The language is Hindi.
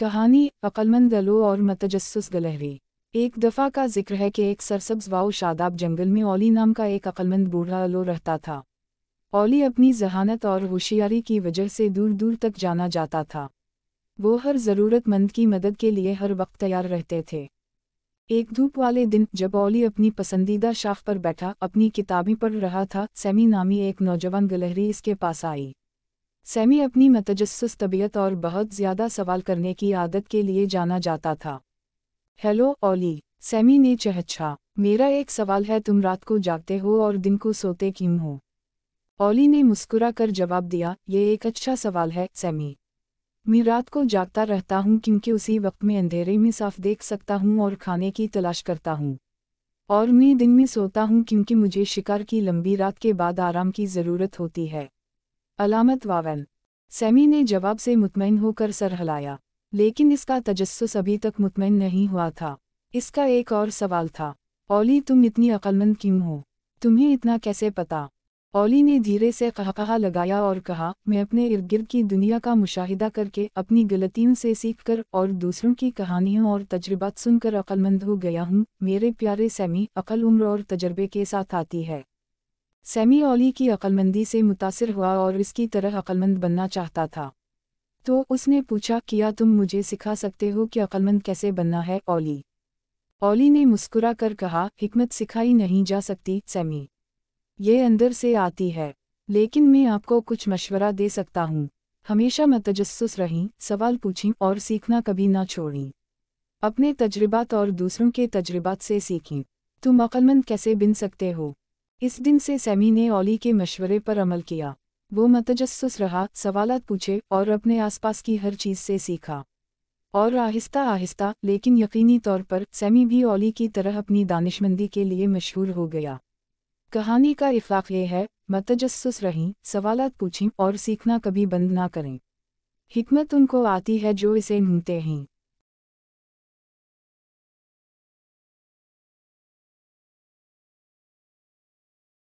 कहानी अकलमंद गलो और मतजस्स गलहरी एक दफ़ा का जिक्र है कि एक सरसब्ज वाऊ शादाब जंगल में ओली नाम का एक अकलमंद बूढ़ा अलो रहता था ओली अपनी जहानत और होशियारी की वजह से दूर दूर तक जाना जाता था वो हर ज़रूरतमंद की मदद के लिए हर वक्त तैयार रहते थे एक धूप वाले दिन जब ओली अपनी पसंदीदा शाख पर बैठा अपनी किताबें पढ़ रहा था सैमी नामी एक नौजवान गलहरी इसके पास आई सैमी अपनी मतजस्स तबीयत और बहुत ज़्यादा सवाल करने की आदत के लिए जाना जाता था हेलो ओली सैमी ने चहछा मेरा एक सवाल है तुम रात को जागते हो और दिन को सोते क्यों हो ओली ने मुस्कुरा कर जवाब दिया ये एक अच्छा सवाल है सैमी मैं रात को जागता रहता हूँ क्योंकि उसी वक्त में अंधेरे में साफ देख सकता हूँ और खाने की तलाश करता हूँ और मैं दिन में सोता हूँ क्योंकि मुझे शिकार की लंबी रात के बाद आराम की ज़रूरत होती है अलामत वावन सेमी ने जवाब से मुतमिन होकर सर हलाया लेकिन इसका तजस्स अभी तक मुतमिन नहीं हुआ था इसका एक और सवाल था ओली तुम इतनी अक्लमंद क्यों हो तुम्हें इतना कैसे पता ओली ने धीरे से कहकहा लगाया और कहा मैं अपने इर्द गिर्द की दुनिया का मुशाहिदा करके अपनी गलतियों से सीखकर और दूसरों की कहानियों और तजर्बात सुनकर अक्लमंद हो गया हूँ मेरे प्यारे सैमी अकल उम्र और तजर्बे के साथ आती है सैमी ओली की अकलमंदी से मुतासर हुआ और इसकी तरह अक्लमंद बनना चाहता था तो उसने पूछा किया तुम मुझे सिखा सकते हो कि अक़लमंद कैसे बनना है ओली ओली ने मुस्कुरा कर कहा हिकमत सिखाई नहीं जा सकती सैमी ये अंदर से आती है लेकिन मैं आपको कुछ मशवरा दे सकता हूँ हमेशा मैं तजस रहीं सवाल पूछी और सीखना कभी ना छोड़ी अपने तजर्बात और दूसरों के तजर्बात से सीखें तुम अक़लमंद कैसे बिन सकते हो इस दिन से सेमी ने ओली के मशवरे पर अमल किया वो मतजस्स रहा सवालत पूछे और अपने आसपास की हर चीज़ से सीखा और आहिस्ता आहिस्ता लेकिन यकीनी तौर पर सैमी भी ओली की तरह अपनी दानिशमंदी के लिए मशहूर हो गया कहानी का इफाक़ ये है मतजस्स रहीं सवालत पूछें और सीखना कभी बंद ना करें हिकमत उनको आती है जो इसे ढूंढते हैं